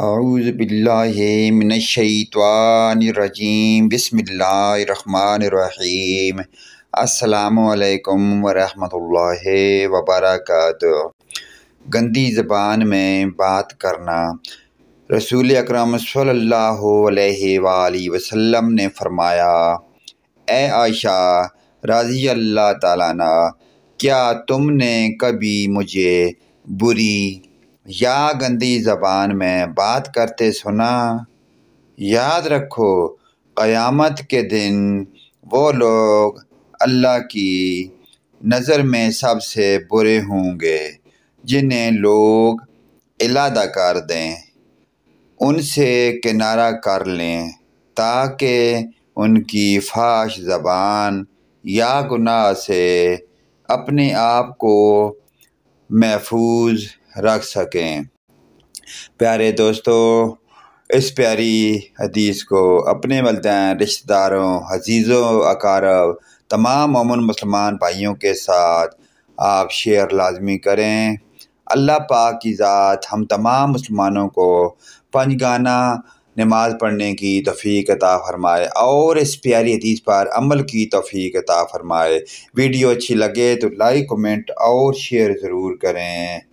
السلام बसमीम ورحمة الله वबरकत गंदी ज़बान में बात करना रसूल अकरम सल्लल्लाहु अलैहि वसल्लम ने फरमाया ए आयशा राज़ी अल्लाह ताला क्या तुमने कभी मुझे बुरी या गंदी ज़बान में बात करते सुना याद रखो क़यामत के दिन वो लोग अल्लाह की नज़र में सबसे बुरे होंगे जिन्हें लोग इलादा कर दें उनसे किनारा कर लें ताकि उनकी फाश ज़बान या गुनाह से अपने आप को महफूज रख सकें प्यारे दोस्तों इस प्यारी हदीस को अपने वलदैन रिश्तेदारों अजीज़ों अकारब तमाम अमन मुसलमान भाइयों के साथ आप शेयर लाजमी करें अल्लाह पाक की ज़ात हम तमाम मुसलमानों को पंज गाना नमाज़ पढ़ने की तोफ़ी अता फ़रमाए और इस प्यारी हदीस पर अमल की तोफ़ी अता फ़रमाए वीडियो अच्छी लगे तो लाइक कमेंट और शेयर ज़रूर करें